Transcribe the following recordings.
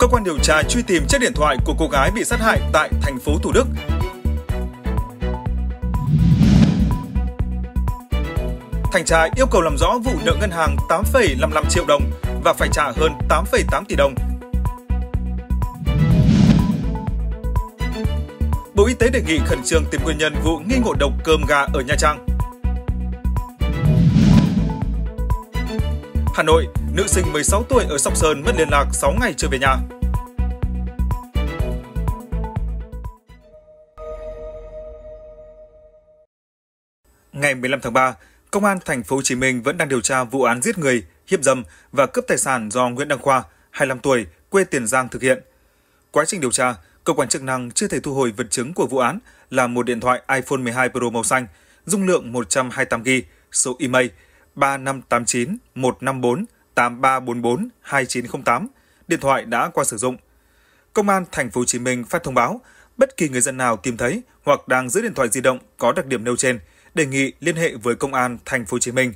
cơ quan điều tra truy tìm chiếc điện thoại của cô gái bị sát hại tại thành phố Thủ Đức. Thành tra yêu cầu làm rõ vụ nợ ngân hàng 8,55 triệu đồng và phải trả hơn 8,8 tỷ đồng. Bộ Y tế đề nghị khẩn trương tìm nguyên nhân vụ nghi ngộ độc cơm gà ở Nha Trang. Hà Nội, nữ sinh 16 tuổi ở Sóc Sơn mất liên lạc 6 ngày chưa về nhà. ngày 15 tháng 3, Công an thành phố Hồ Chí Minh vẫn đang điều tra vụ án giết người, hiếp dâm và cướp tài sản do Nguyễn Đăng Khoa, 25 tuổi, quê Tiền Giang thực hiện. Quá trình điều tra, cơ quan chức năng chưa thể thu hồi vật chứng của vụ án là một điện thoại iPhone 12 Pro màu xanh, dung lượng 128GB, số email 3589 154 8344 2908, điện thoại đã qua sử dụng. Công an thành phố Hồ Chí Minh phát thông báo, bất kỳ người dân nào tìm thấy hoặc đang giữ điện thoại di động có đặc điểm nêu trên đề nghị liên hệ với Công an Thành phố Hồ Chí Minh.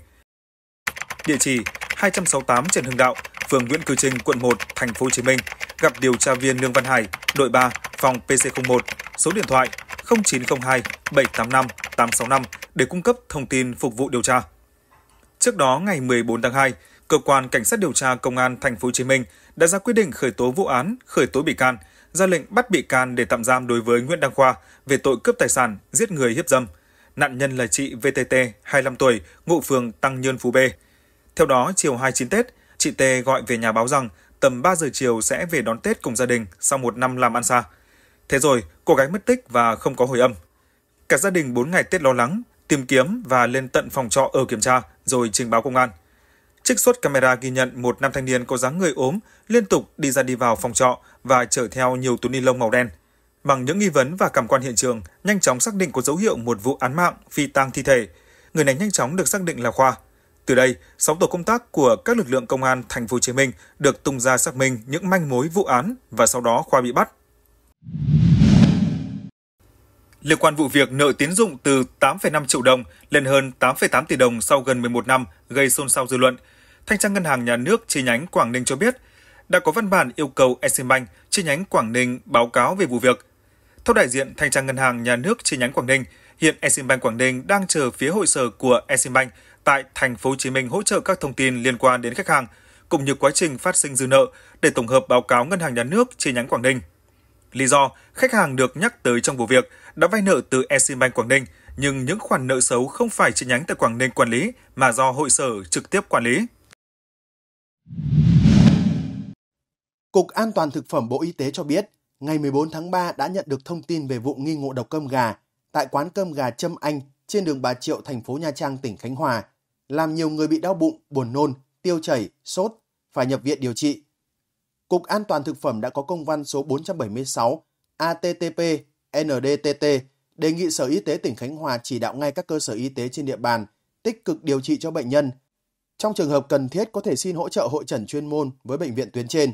Địa chỉ 268 Trần Hưng Đạo, phường Nguyễn Cư Trinh, quận 1, Thành phố Hồ Chí Minh, gặp điều tra viên Lương Văn Hải, đội 3, phòng PC01, số điện thoại 0902 785 865 để cung cấp thông tin phục vụ điều tra. Trước đó, ngày 14 tháng 2, cơ quan cảnh sát điều tra công an thành phố Hồ Chí Minh đã ra quyết định khởi tố vụ án, khởi tố bị can, ra lệnh bắt bị can để tạm giam đối với Nguyễn Đăng Khoa về tội cướp tài sản, giết người hiếp dâm. Nạn nhân là chị VTT, 25 tuổi, ngụ phường Tăng Nhơn Phú B. Theo đó, chiều 29 Tết, chị T gọi về nhà báo rằng tầm 3 giờ chiều sẽ về đón Tết cùng gia đình sau một năm làm ăn xa. Thế rồi, cô gái mất tích và không có hồi âm. Cả gia đình 4 ngày Tết lo lắng, tìm kiếm và lên tận phòng trọ ở kiểm tra, rồi trình báo công an. Trích xuất camera ghi nhận một nam thanh niên có dáng người ốm, liên tục đi ra đi vào phòng trọ và chở theo nhiều túi ni lông màu đen – Bằng những nghi vấn và cảm quan hiện trường, nhanh chóng xác định có dấu hiệu một vụ án mạng phi tang thi thể. Người này nhanh chóng được xác định là Khoa. Từ đây, 6 tổ công tác của các lực lượng công an thành phố Hồ Chí Minh được tung ra xác minh những manh mối vụ án và sau đó Khoa bị bắt. Liên quan vụ việc nợ tiến dụng từ 8,5 triệu đồng lên hơn 8,8 tỷ đồng sau gần 11 năm gây xôn xao dư luận, Thanh tra Ngân hàng Nhà nước chi nhánh Quảng Ninh cho biết đã có văn bản yêu cầu Eximbank chi nhánh Quảng Ninh báo cáo về vụ việc theo đại diện Thanh tra Ngân hàng Nhà nước chi nhánh Quảng Ninh, hiện Eximbank Quảng Ninh đang chờ phía hội sở của Eximbank tại thành phố Hồ Chí Minh hỗ trợ các thông tin liên quan đến khách hàng cũng như quá trình phát sinh dư nợ để tổng hợp báo cáo Ngân hàng Nhà nước chi nhánh Quảng Ninh. Lý do khách hàng được nhắc tới trong vụ việc đã vay nợ từ Eximbank Quảng Ninh nhưng những khoản nợ xấu không phải chi nhánh tại Quảng Ninh quản lý mà do hội sở trực tiếp quản lý. Cục An toàn thực phẩm Bộ Y tế cho biết, ngày 14 tháng 3 đã nhận được thông tin về vụ nghi ngộ độc cơm gà tại quán cơm gà Trâm Anh trên đường Bà Triệu, thành phố Nha Trang, tỉnh Khánh Hòa, làm nhiều người bị đau bụng, buồn nôn, tiêu chảy, sốt, phải nhập viện điều trị. Cục An toàn Thực phẩm đã có công văn số 476 ATTP NDTT đề nghị Sở Y tế tỉnh Khánh Hòa chỉ đạo ngay các cơ sở y tế trên địa bàn tích cực điều trị cho bệnh nhân. Trong trường hợp cần thiết có thể xin hỗ trợ hội trần chuyên môn với bệnh viện tuyến trên.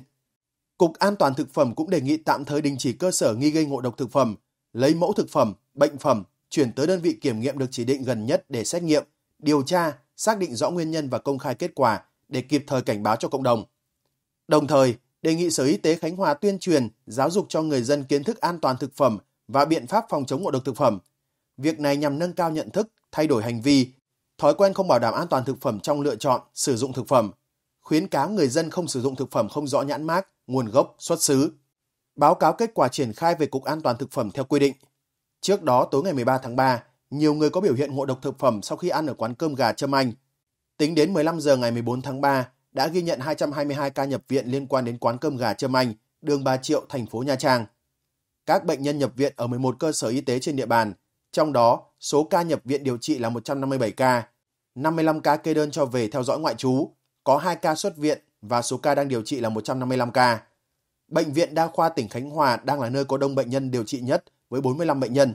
Cục An toàn Thực phẩm cũng đề nghị tạm thời đình chỉ cơ sở nghi gây ngộ độc thực phẩm, lấy mẫu thực phẩm, bệnh phẩm, chuyển tới đơn vị kiểm nghiệm được chỉ định gần nhất để xét nghiệm, điều tra, xác định rõ nguyên nhân và công khai kết quả để kịp thời cảnh báo cho cộng đồng. Đồng thời, đề nghị Sở Y tế Khánh Hòa tuyên truyền, giáo dục cho người dân kiến thức an toàn thực phẩm và biện pháp phòng chống ngộ độc thực phẩm. Việc này nhằm nâng cao nhận thức, thay đổi hành vi, thói quen không bảo đảm an toàn thực phẩm trong lựa chọn, sử dụng thực phẩm, khuyến cáo người dân không sử dụng thực phẩm không rõ nhãn mác, nguồn gốc, xuất xứ. Báo cáo kết quả triển khai về Cục An toàn Thực phẩm theo quy định. Trước đó tối ngày 13 tháng 3, nhiều người có biểu hiện ngộ độc thực phẩm sau khi ăn ở quán cơm gà Trâm Anh. Tính đến 15 giờ ngày 14 tháng 3, đã ghi nhận 222 ca nhập viện liên quan đến quán cơm gà Trâm Anh, đường Bà Triệu, thành phố Nha Trang. Các bệnh nhân nhập viện ở 11 cơ sở y tế trên địa bàn, trong đó số ca nhập viện điều trị là 157 ca, 55 ca kê đơn cho về theo dõi ngoại trú, có 2 ca xuất viện và số ca đang điều trị là 155 ca. Bệnh viện Đa khoa tỉnh Khánh Hòa đang là nơi có đông bệnh nhân điều trị nhất với 45 bệnh nhân.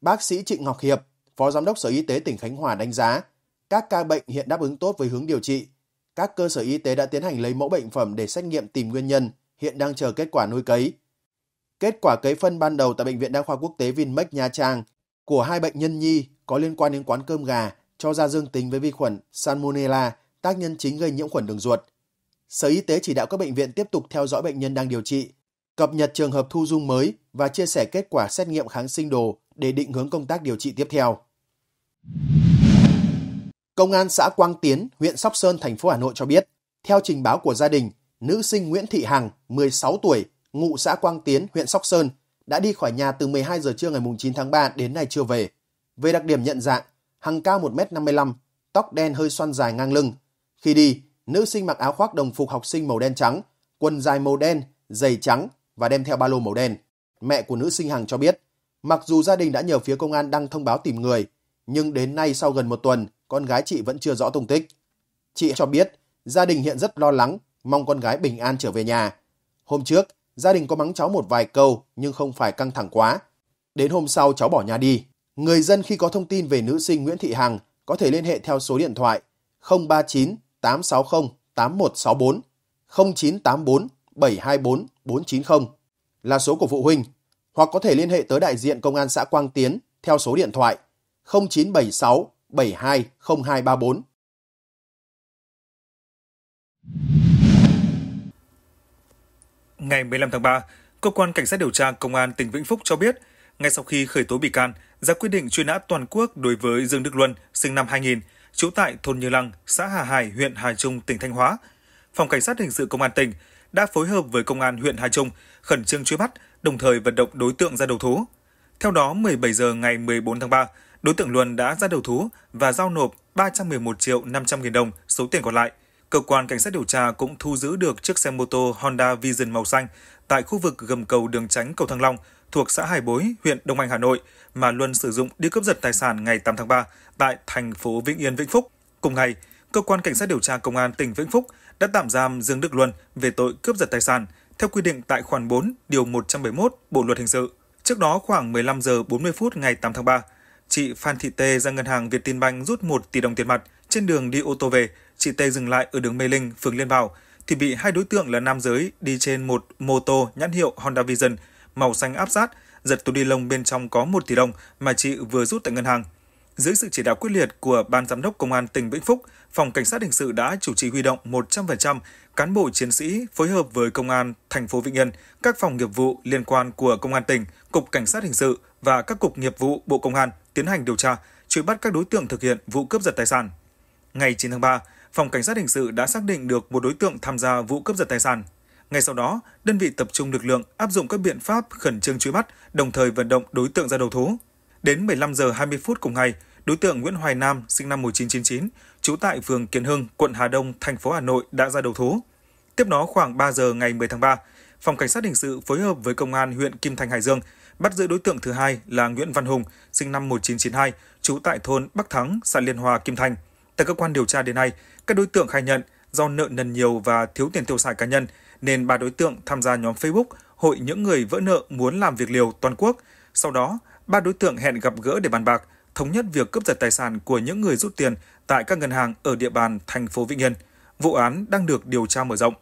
Bác sĩ Trịnh Ngọc Hiệp, Phó Giám đốc Sở Y tế tỉnh Khánh Hòa đánh giá, các ca bệnh hiện đáp ứng tốt với hướng điều trị. Các cơ sở y tế đã tiến hành lấy mẫu bệnh phẩm để xét nghiệm tìm nguyên nhân, hiện đang chờ kết quả nuôi cấy. Kết quả cấy phân ban đầu tại Bệnh viện Đa khoa Quốc tế Vinmec Nha Trang của hai bệnh nhân nhi có liên quan đến quán cơm gà cho ra dương tính với vi khuẩn Salmonella, tác nhân chính gây nhiễm khuẩn đường ruột. Sở Y tế chỉ đạo các bệnh viện tiếp tục theo dõi bệnh nhân đang điều trị, cập nhật trường hợp thu dung mới và chia sẻ kết quả xét nghiệm kháng sinh đồ để định hướng công tác điều trị tiếp theo. Công an xã Quang Tiến, huyện Sóc Sơn, thành phố Hà Nội cho biết, theo trình báo của gia đình, nữ sinh Nguyễn Thị Hằng, 16 tuổi, ngụ xã Quang Tiến, huyện Sóc Sơn, đã đi khỏi nhà từ 12 giờ trưa ngày 9 tháng 3 đến nay chưa về. Về đặc điểm nhận dạng, Hằng cao 1m55, tóc đen hơi xoăn dài ngang lưng. Khi đi, nữ sinh mặc áo khoác đồng phục học sinh màu đen trắng, quần dài màu đen, giày trắng và đem theo ba lô màu đen. Mẹ của nữ sinh Hằng cho biết, mặc dù gia đình đã nhờ phía công an đăng thông báo tìm người, nhưng đến nay sau gần một tuần, con gái chị vẫn chưa rõ tung tích. Chị cho biết, gia đình hiện rất lo lắng, mong con gái bình an trở về nhà. Hôm trước, gia đình có mắng cháu một vài câu nhưng không phải căng thẳng quá. Đến hôm sau cháu bỏ nhà đi. Người dân khi có thông tin về nữ sinh Nguyễn Thị Hằng có thể liên hệ theo số điện thoại 039 860 8164 0984 724 490 là số của phụ huynh hoặc có thể liên hệ tới đại diện Công an xã Quang Tiến theo số điện thoại 0976 720234. Ngày 15 tháng 3, Cơ quan Cảnh sát điều tra Công an tỉnh Vĩnh Phúc cho biết, ngay sau khi khởi tố bị can, ra quyết định truy nã toàn quốc đối với Dương Đức Luân, sinh năm 2000, trú tại thôn Như Lăng, xã Hà Hải, huyện Hà Trung, tỉnh Thanh Hóa. Phòng Cảnh sát Hình sự Công an tỉnh đã phối hợp với Công an huyện Hà Trung khẩn trương truy bắt, đồng thời vận động đối tượng ra đầu thú. Theo đó, 17 giờ ngày 14 tháng 3, đối tượng Luân đã ra đầu thú và giao nộp 311 triệu 500 nghìn đồng số tiền còn lại. Cơ quan cảnh sát điều tra cũng thu giữ được chiếc xe mô tô Honda Vision màu xanh tại khu vực gầm cầu đường tránh cầu Thăng Long, thuộc xã Hải Bối, huyện Đông Anh, Hà Nội mà Luân sử dụng đi cướp giật tài sản ngày 8 tháng 3 tại thành phố Vĩnh Yên, Vĩnh Phúc. Cùng ngày, cơ quan cảnh sát điều tra công an tỉnh Vĩnh Phúc đã tạm giam Dương Đức Luân về tội cướp giật tài sản theo quy định tại khoản 4, điều 171 Bộ luật hình sự. Trước đó khoảng 15 giờ 40 phút ngày 8 tháng 3, chị Phan Thị Tê ra ngân hàng Vietinbank rút 1 tỷ đồng tiền mặt. Trên đường đi ô tô về, chị Tê dừng lại ở đường Mê Linh, phường Liên Bảo thì bị hai đối tượng là nam giới đi trên một mô tô nhãn hiệu Honda Vision màu xanh áp sát, giật túi ni lông bên trong có 1 tỷ đồng mà chị vừa rút tại ngân hàng. Dưới sự chỉ đạo quyết liệt của Ban Giám đốc Công an tỉnh Vĩnh Phúc, Phòng Cảnh sát Hình sự đã chủ trì huy động 100% cán bộ chiến sĩ phối hợp với Công an thành phố Vĩnh Yên, các phòng nghiệp vụ liên quan của Công an tỉnh, Cục Cảnh sát Hình sự và các cục nghiệp vụ Bộ Công an tiến hành điều tra, truy bắt các đối tượng thực hiện vụ cướp giật tài sản. Ngày 9 tháng 3, Phòng Cảnh sát Hình sự đã xác định được một đối tượng tham gia vụ cướp giật tài sản ngay sau đó, đơn vị tập trung lực lượng áp dụng các biện pháp khẩn trương truy bắt, đồng thời vận động đối tượng ra đầu thú. Đến 15 giờ 20 phút cùng ngày, đối tượng Nguyễn Hoài Nam, sinh năm 1999, trú tại phường Kiến Hưng, quận Hà Đông, thành phố Hà Nội đã ra đầu thú. Tiếp đó khoảng 3 giờ ngày 10 tháng 3, Phòng Cảnh sát Hình sự phối hợp với Công an huyện Kim Thành Hải Dương bắt giữ đối tượng thứ hai là Nguyễn Văn Hùng, sinh năm 1992, trú tại thôn Bắc Thắng, xã Liên Hòa, Kim Thành. Tại cơ quan điều tra đến nay, các đối tượng khai nhận do nợ nần nhiều và thiếu tiền tiêu xài cá nhân nên ba đối tượng tham gia nhóm Facebook Hội những người vỡ nợ muốn làm việc liều toàn quốc. Sau đó, ba đối tượng hẹn gặp gỡ để bàn bạc, thống nhất việc cướp giật tài sản của những người rút tiền tại các ngân hàng ở địa bàn thành phố Vĩnh Yên. Vụ án đang được điều tra mở rộng.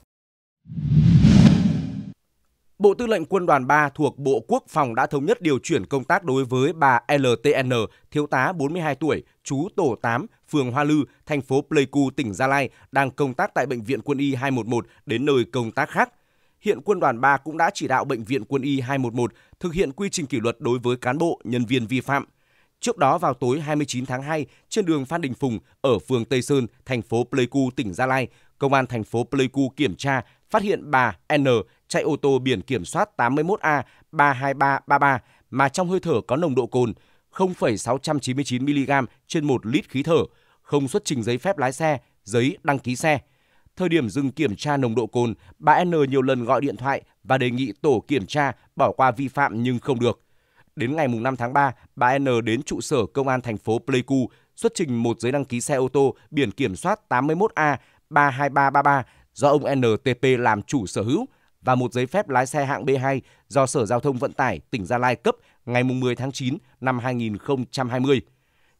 Bộ Tư lệnh Quân đoàn 3 thuộc Bộ Quốc phòng đã thống nhất điều chuyển công tác đối với bà LTN, thiếu tá 42 tuổi, trú tổ 8, phường Hoa Lư, thành phố Pleiku, tỉnh Gia Lai, đang công tác tại Bệnh viện Quân y 211 đến nơi công tác khác. Hiện Quân đoàn 3 cũng đã chỉ đạo Bệnh viện Quân y 211 thực hiện quy trình kỷ luật đối với cán bộ, nhân viên vi phạm. Trước đó vào tối 29 tháng 2, trên đường Phan Đình Phùng ở phường Tây Sơn, thành phố Pleiku, tỉnh Gia Lai, công an thành phố Pleiku kiểm tra, phát hiện bà N chạy ô tô biển kiểm soát 81A32333 mà trong hơi thở có nồng độ cồn 0,699 mg trên 1 lít khí thở, không xuất trình giấy phép lái xe, giấy đăng ký xe. Thời điểm dừng kiểm tra nồng độ cồn, bà N nhiều lần gọi điện thoại và đề nghị tổ kiểm tra bỏ qua vi phạm nhưng không được. Đến ngày 5 tháng 3, bà N đến trụ sở công an thành phố Pleiku xuất trình một giấy đăng ký xe ô tô biển kiểm soát 81A32333 do ông NTP làm chủ sở hữu – và một giấy phép lái xe hạng B2 do Sở Giao thông Vận tải tỉnh Gia Lai cấp ngày 10 tháng 9 năm 2020.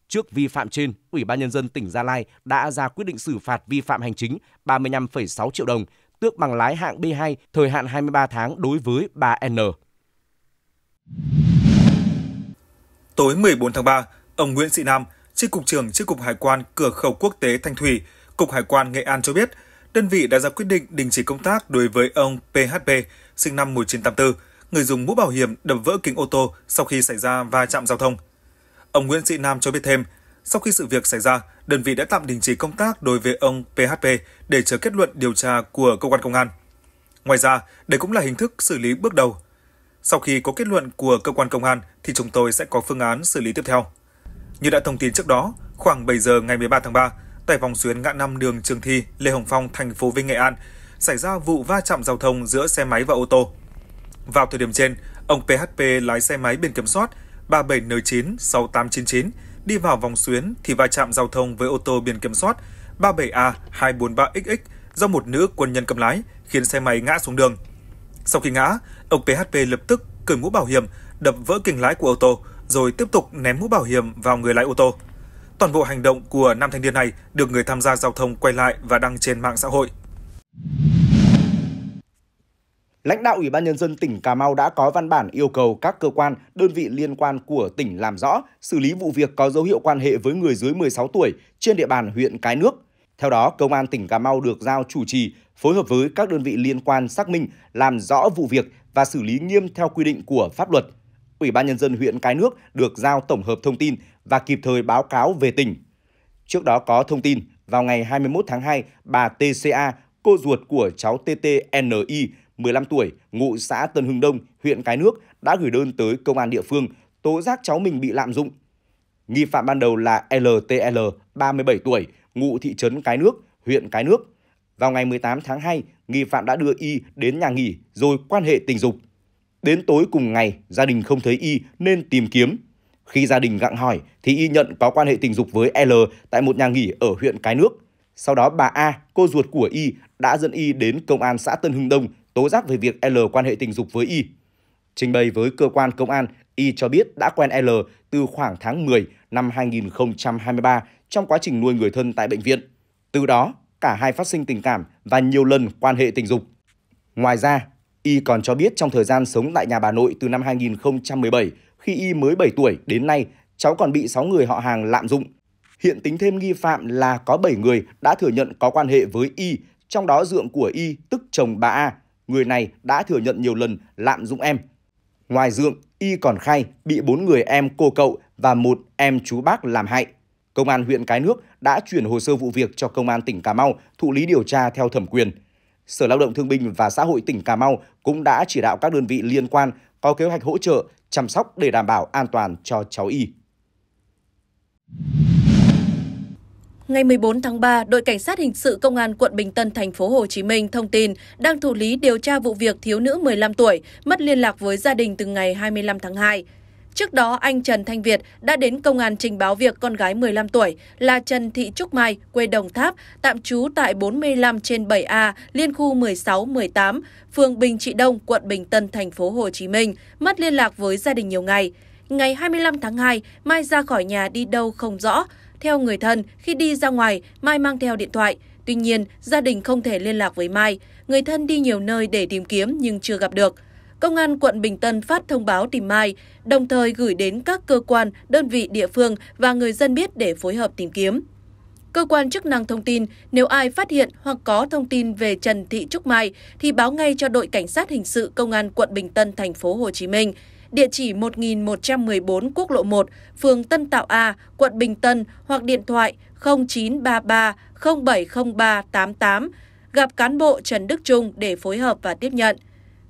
Trước vi phạm trên, Ủy ban Nhân dân tỉnh Gia Lai đã ra quyết định xử phạt vi phạm hành chính 35,6 triệu đồng, tước bằng lái hạng B2 thời hạn 23 tháng đối với bà N. Tối 14 tháng 3, ông Nguyễn Sĩ Nam, Chi cục trưởng Chi cục Hải quan cửa khẩu quốc tế Thanh Thủy, Cục Hải quan Nghệ An cho biết – đơn vị đã ra quyết định đình chỉ công tác đối với ông PHP, sinh năm 1984, người dùng mũ bảo hiểm đập vỡ kính ô tô sau khi xảy ra va chạm giao thông. Ông Nguyễn Sĩ Nam cho biết thêm, sau khi sự việc xảy ra, đơn vị đã tạm đình chỉ công tác đối với ông PHP để chờ kết luận điều tra của cơ quan công an. Ngoài ra, đây cũng là hình thức xử lý bước đầu. Sau khi có kết luận của cơ quan công an thì chúng tôi sẽ có phương án xử lý tiếp theo. Như đã thông tin trước đó, khoảng 7 giờ ngày 13 tháng 3, tại vòng xuyến ngã năm đường Trường Thi, Lê Hồng Phong, thành phố Vinh, Nghệ An, xảy ra vụ va chạm giao thông giữa xe máy và ô tô. Vào thời điểm trên, ông PHP lái xe máy biển kiểm soát 37N96899 đi vào vòng xuyến thì va chạm giao thông với ô tô biển kiểm soát 37A243XX do một nữ quân nhân cầm lái khiến xe máy ngã xuống đường. Sau khi ngã, ông PHP lập tức cởi mũ bảo hiểm, đập vỡ kính lái của ô tô rồi tiếp tục ném mũ bảo hiểm vào người lái ô tô. Toàn bộ hành động của nam thanh niên này được người tham gia giao thông quay lại và đăng trên mạng xã hội. Lãnh đạo Ủy ban Nhân dân tỉnh Cà Mau đã có văn bản yêu cầu các cơ quan, đơn vị liên quan của tỉnh làm rõ, xử lý vụ việc có dấu hiệu quan hệ với người dưới 16 tuổi trên địa bàn huyện Cái Nước. Theo đó, Công an tỉnh Cà Mau được giao chủ trì, phối hợp với các đơn vị liên quan xác minh, làm rõ vụ việc và xử lý nghiêm theo quy định của pháp luật – Ủy ban Nhân dân huyện Cái Nước được giao tổng hợp thông tin và kịp thời báo cáo về tỉnh. Trước đó có thông tin, vào ngày 21 tháng 2, bà TCA, cô ruột của cháu TTNI, 15 tuổi, ngụ xã Tân Hưng Đông, huyện Cái Nước, đã gửi đơn tới công an địa phương tố giác cháu mình bị lạm dụng. Nghi phạm ban đầu là LTL, 37 tuổi, ngụ thị trấn Cái Nước, huyện Cái Nước. Vào ngày 18 tháng 2, nghi phạm đã đưa Y đến nhà nghỉ rồi quan hệ tình dục. Đến tối cùng ngày, gia đình không thấy Y nên tìm kiếm. Khi gia đình gặng hỏi thì Y nhận có quan hệ tình dục với L tại một nhà nghỉ ở huyện Cái Nước. Sau đó bà A, cô ruột của Y, đã dẫn Y đến công an xã Tân Hưng Đông tố giác về việc L quan hệ tình dục với Y. Trình bày với cơ quan công an, Y cho biết đã quen L từ khoảng tháng 10 năm 2023 trong quá trình nuôi người thân tại bệnh viện. Từ đó, cả hai phát sinh tình cảm và nhiều lần quan hệ tình dục. Ngoài ra, Y còn cho biết trong thời gian sống tại nhà bà nội từ năm 2017, khi Y mới 7 tuổi đến nay, cháu còn bị 6 người họ hàng lạm dụng. Hiện tính thêm nghi phạm là có 7 người đã thừa nhận có quan hệ với Y, trong đó dượng của Y tức chồng bà A. Người này đã thừa nhận nhiều lần lạm dụng em. Ngoài dượng, Y còn khai bị 4 người em cô cậu và một em chú bác làm hại. Công an huyện Cái Nước đã chuyển hồ sơ vụ việc cho Công an tỉnh Cà Mau thụ lý điều tra theo thẩm quyền. Sở Lao động Thương binh và Xã hội tỉnh Cà Mau cũng đã chỉ đạo các đơn vị liên quan có kế hoạch hỗ trợ, chăm sóc để đảm bảo an toàn cho cháu Y. Ngày 14 tháng 3, đội cảnh sát hình sự công an quận Bình Tân thành phố Hồ Chí Minh thông tin đang thụ lý điều tra vụ việc thiếu nữ 15 tuổi mất liên lạc với gia đình từ ngày 25 tháng 2. Trước đó, anh Trần Thanh Việt đã đến công an trình báo việc con gái 15 tuổi là Trần Thị Trúc Mai, quê Đồng Tháp, tạm trú tại 45 trên 7A, liên khu 16-18, phường Bình Trị Đông, quận Bình Tân, thành phố Hồ Chí Minh, mất liên lạc với gia đình nhiều ngày. Ngày 25 tháng 2, Mai ra khỏi nhà đi đâu không rõ. Theo người thân, khi đi ra ngoài, Mai mang theo điện thoại. Tuy nhiên, gia đình không thể liên lạc với Mai. Người thân đi nhiều nơi để tìm kiếm nhưng chưa gặp được. Công an quận Bình Tân phát thông báo tìm Mai, đồng thời gửi đến các cơ quan, đơn vị địa phương và người dân biết để phối hợp tìm kiếm. Cơ quan chức năng thông tin, nếu ai phát hiện hoặc có thông tin về Trần Thị Trúc Mai thì báo ngay cho đội cảnh sát hình sự công an quận Bình Tân thành phố Hồ Chí Minh, địa chỉ 1114 Quốc lộ 1, phường Tân Tạo A, quận Bình Tân hoặc điện thoại 0933 070388 gặp cán bộ Trần Đức Trung để phối hợp và tiếp nhận.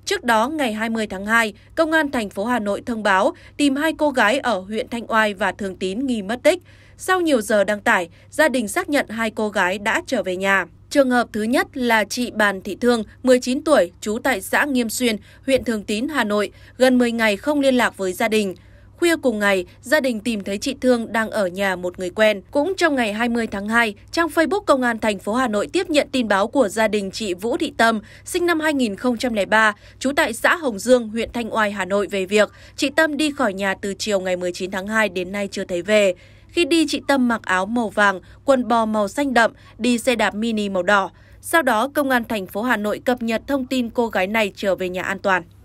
Trước đó, ngày 20 tháng 2, Công an thành phố Hà Nội thông báo tìm hai cô gái ở huyện Thanh Oai và Thường Tín nghi mất tích. Sau nhiều giờ đăng tải, gia đình xác nhận hai cô gái đã trở về nhà. Trường hợp thứ nhất là chị Bàn Thị Thương, 19 tuổi, trú tại xã Nghiêm Xuyên, huyện Thường Tín, Hà Nội, gần 10 ngày không liên lạc với gia đình. Khuya cùng ngày, gia đình tìm thấy chị Thương đang ở nhà một người quen. Cũng trong ngày 20 tháng 2, trang Facebook Công an thành phố Hà Nội tiếp nhận tin báo của gia đình chị Vũ Thị Tâm, sinh năm 2003, trú tại xã Hồng Dương, huyện Thanh Oai, Hà Nội về việc chị Tâm đi khỏi nhà từ chiều ngày 19 tháng 2 đến nay chưa thấy về. Khi đi, chị Tâm mặc áo màu vàng, quần bò màu xanh đậm, đi xe đạp mini màu đỏ. Sau đó, Công an thành phố Hà Nội cập nhật thông tin cô gái này trở về nhà an toàn.